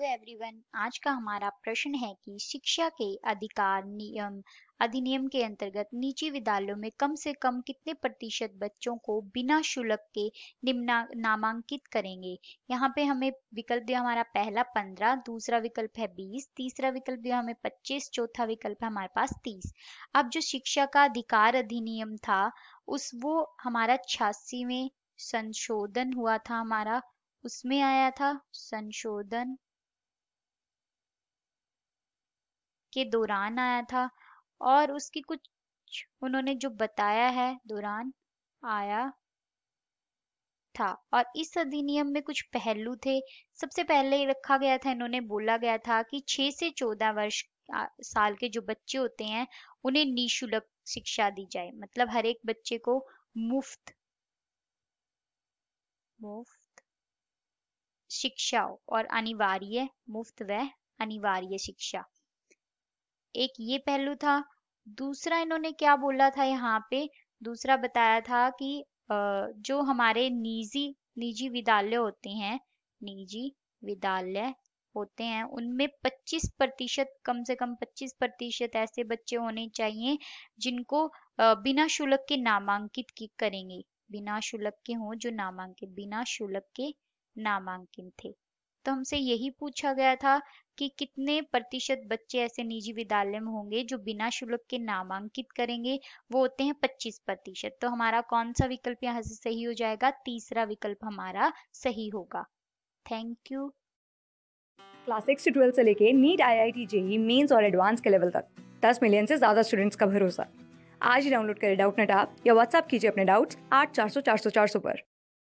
hello everyone आज का हमारा प्रश्न है कि शिक्षा के अधिकार नियम अधिनियम के अंतर्गत निजी विद्यालयों में कम से कम कितने प्रतिशत बच्चों को बिना शुल्क के नामांकित करेंगे यहाँ पे हमें विकल्प दिया हमारा पहला पंद्रह दूसरा विकल्प है बीस तीसरा विकल्प दिया हमें पच्चीस चौथा विकल्प है हमारे पास तीस अब जो शिक्षा का अधिकार अधिनियम था उस वो हमारा छियासी में संशोधन हुआ था हमारा उसमें आया था संशोधन के दौरान आया था और उसकी कुछ उन्होंने जो बताया है दौरान आया था और इस अधिनियम में कुछ पहलू थे सबसे पहले रखा गया था इन्होंने बोला गया था कि 6 से 14 वर्ष साल के जो बच्चे होते हैं उन्हें निशुल्क शिक्षा दी जाए मतलब हर एक बच्चे को मुफ्त मुफ्त शिक्षा और अनिवार्य मुफ्त व अनिवार्य शिक्षा एक ये पहलू था दूसरा इन्होंने क्या बोला था यहाँ पे दूसरा बताया था कि जो हमारे निजी निजी विद्यालय होते हैं निजी विद्यालय होते हैं उनमें 25 प्रतिशत कम से कम 25 प्रतिशत ऐसे बच्चे होने चाहिए जिनको बिना शुल्क के नामांकित की करेंगे बिना शुल्क के हों जो नामांकित बिना शुल्क के नामांकित थे तो हमसे यही पूछा गया था कि कितने प्रतिशत बच्चे ऐसे निजी विद्यालय में होंगे जो बिना शुल्क के नामांकित करेंगे वो होते हैं 25 प्रतिशत तो हमारा कौन सा विकल्प यहाँ से सही हो जाएगा तीसरा विकल्प हमारा सही होगा thank you class six to twelfth से लेके NEET I I T JEE mains और एडवांस के लेवल तक दस मिलियन से ज़्यादा स्टूडेंट्स का भरोसा आज ही डाउनलोड करें डाउट नेट ऐप या व्हाट्सअप कीजिए अपने डाउट्स आठ चार सौ चार सौ चार सौ पर